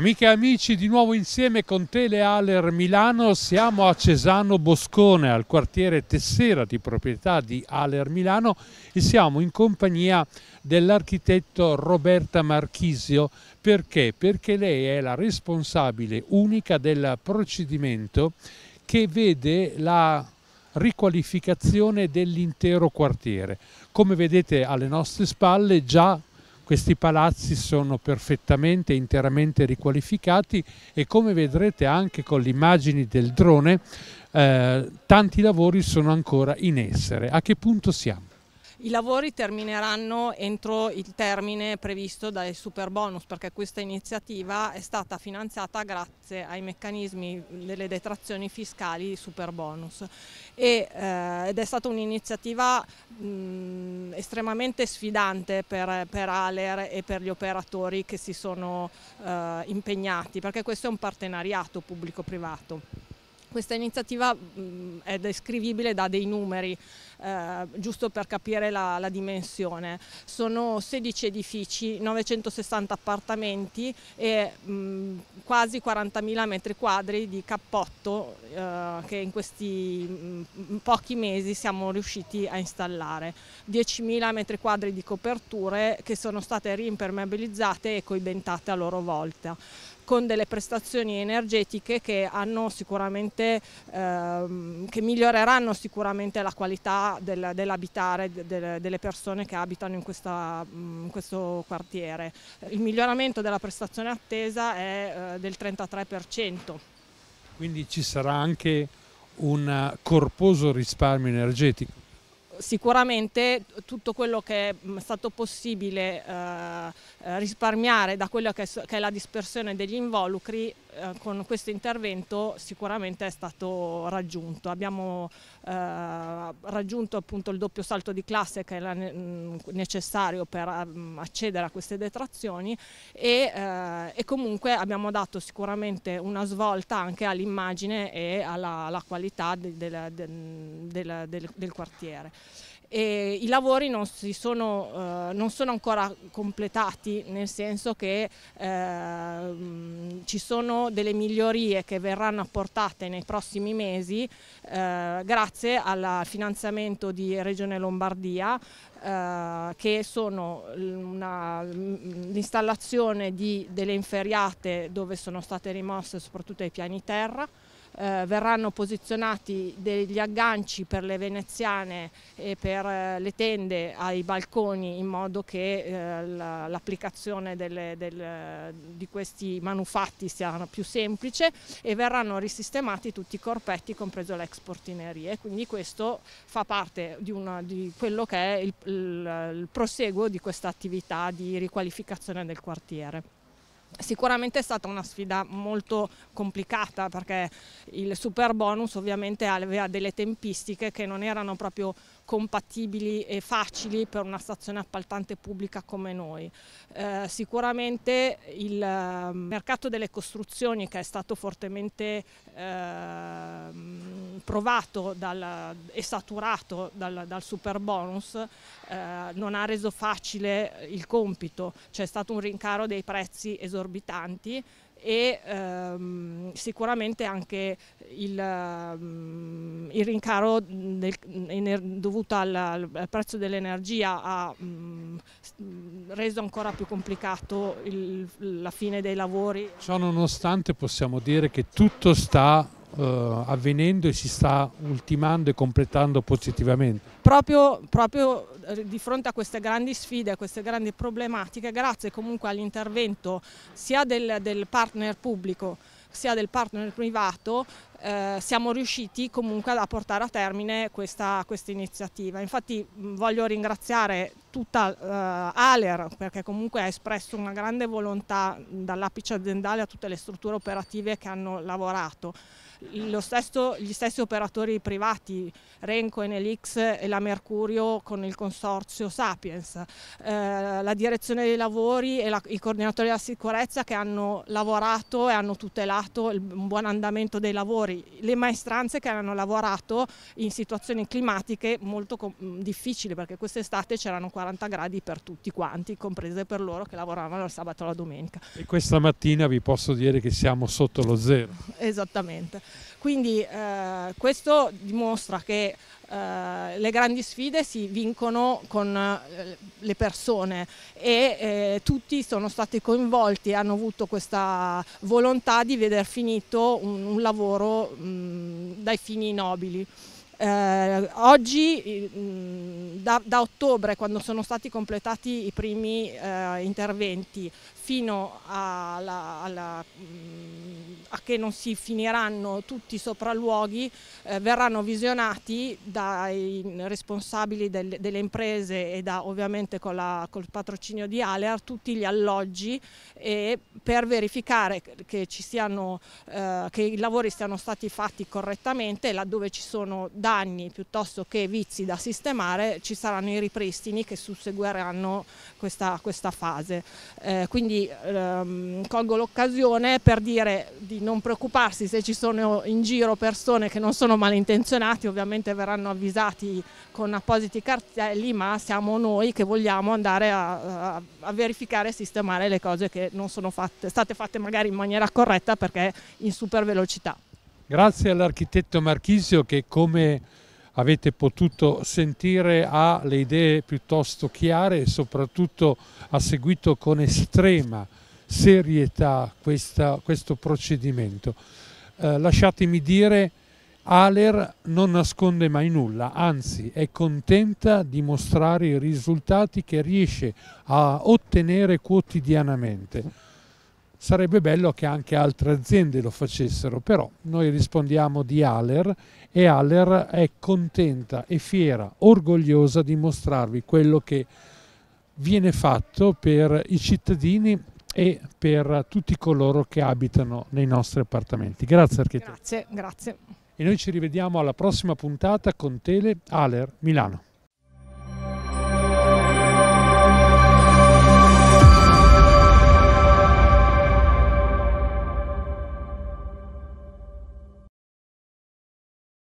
Amiche e amici, di nuovo insieme con Telealer Milano siamo a Cesano Boscone, al quartiere Tessera di proprietà di Aler Milano e siamo in compagnia dell'architetto Roberta Marchisio. Perché? Perché lei è la responsabile unica del procedimento che vede la riqualificazione dell'intero quartiere. Come vedete alle nostre spalle già questi palazzi sono perfettamente, interamente riqualificati e come vedrete anche con le immagini del drone, eh, tanti lavori sono ancora in essere. A che punto siamo? I lavori termineranno entro il termine previsto dal super bonus perché questa iniziativa è stata finanziata grazie ai meccanismi delle detrazioni fiscali super bonus e, eh, ed è stata un'iniziativa estremamente sfidante per, per, Aler e per gli operatori che si sono eh, impegnati perché questo è un partenariato pubblico-privato. Questa iniziativa mh, è descrivibile da dei numeri. Eh, giusto per capire la, la, dimensione. Sono 16 edifici, 960 appartamenti e mh, quasi 40.000 metri quadri di cappotto eh, che in questi mh, pochi mesi siamo riusciti a installare. 10.000 metri quadri di coperture che sono state reimpermeabilizzate e coibentate a loro volta con delle prestazioni energetiche che, sicuramente, ehm, che miglioreranno sicuramente la qualità del, dell'abitare del, delle persone che abitano in, questa, mm, in, questo quartiere. Il miglioramento della prestazione attesa è eh, del 33%. Quindi ci sarà anche un corposo risparmio energetico? sicuramente tutto quello che è mm, stato possibile eh, eh, risparmiare da quella che è la dispersione degli involucri eh, con questo intervento sicuramente è stato raggiunto. Abbiamo eh, raggiunto appunto il doppio salto di classe che era necessario per um, accedere a queste detrazioni e, eh, e, comunque abbiamo dato sicuramente una svolta anche all'immagine e alla, alla qualità del, del, del, del quartiere e i lavori non, sono, eh, non sono, ancora completati, nel senso che eh, ci sono delle migliorie che verranno apportate nei prossimi mesi eh, grazie al finanziamento di Regione Lombardia eh, che sono l'installazione delle inferiate dove sono state rimosse soprattutto i piani terra, eh, verranno posizionati degli agganci per le veneziane e per eh, le tende ai balconi in modo che eh, l'applicazione di questi manufatti sia più semplice e verranno risistemati tutti i corpetti compreso l'exportineria e quindi questo fa parte di, una, di quello che è il, il, il proseguo di questa attività di riqualificazione del quartiere. Sicuramente è stata una sfida molto complicata perché il super bonus ovviamente aveva delle tempistiche che non erano proprio compatibili e facili per una stazione appaltante pubblica come noi. Eh, sicuramente il ehm, mercato delle costruzioni che è stato fortemente eh, provato dal, e saturato dal, dal super bonus eh, non ha reso facile il compito, c'è stato un rincaro dei prezzi esorbitanti e ehm, sicuramente anche il, um, il rincaro del, ener, dovuto al, al, prezzo dell'energia ha um, reso ancora più complicato il, la fine dei lavori. Ciò nonostante possiamo dire che tutto sta eh, avvenendo e si sta ultimando e completando positivamente. Proprio, proprio, eh, di fronte a queste grandi sfide, a queste grandi problematiche, grazie comunque all'intervento sia del, del partner pubblico sia del partner privato eh, siamo riusciti comunque a portare a termine questa quest iniziativa. Infatti voglio ringraziare tutta eh, Aler perché comunque ha espresso una grande volontà dall'apice aziendale a tutte le strutture operative che hanno lavorato. Stesso, gli stessi operatori privati, Renco, Enelix e la Mercurio con il consorzio Sapiens, eh, la direzione dei lavori e la, i coordinatori della sicurezza che hanno lavorato e hanno tutelato il buon andamento dei lavori genitori, le maestranze che hanno lavorato in situazioni climatiche molto mm, difficili perché quest'estate c'erano 40 gradi per tutti quanti, comprese per loro che lavoravano il sabato e la domenica. E questa mattina vi posso dire che siamo sotto lo zero. Esattamente. Quindi eh, questo dimostra che eh, le grandi sfide si vincono con eh, le persone e eh, tutti sono stati coinvolti e hanno avuto questa volontà di veder finito un, un lavoro mh, dai fini nobili. Eh, oggi, mh, da, da, ottobre, quando sono stati completati i primi eh, interventi, fino alla, alla mh, a che non si finiranno tutti i sopralluoghi, eh, verranno visionati dai responsabili del, delle imprese e da, ovviamente con la, col patrocinio di Alear tutti gli alloggi e per verificare che, siano, eh, che i lavori siano stati fatti correttamente, laddove ci sono danni piuttosto che vizi da sistemare ci saranno i ripristini che susseguiranno questa, questa fase. Eh, quindi ehm, colgo l'occasione per dire di non preoccuparsi se ci sono in giro persone che non sono malintenzionate, ovviamente verranno avvisati con appositi cartelli, ma siamo noi che vogliamo andare a, a, a verificare e sistemare le cose che non sono fatte, state fatte magari in maniera corretta perché in super velocità. Grazie all'architetto Marchisio che come avete potuto sentire ha le idee piuttosto chiare e soprattutto ha seguito con estrema serietà questa, questo procedimento. Eh, lasciatemi dire, Aler non nasconde mai nulla, anzi è contenta di mostrare i risultati che riesce a ottenere quotidianamente. Sarebbe bello che anche altre aziende lo facessero, però noi rispondiamo di Aller e Aller è contenta e fiera, orgogliosa di mostrarvi quello che viene fatto per i cittadini e per tutti coloro che abitano nei nostri appartamenti. Grazie architetto. Grazie, grazie. E noi ci rivediamo alla prossima puntata con Tele Aler Milano.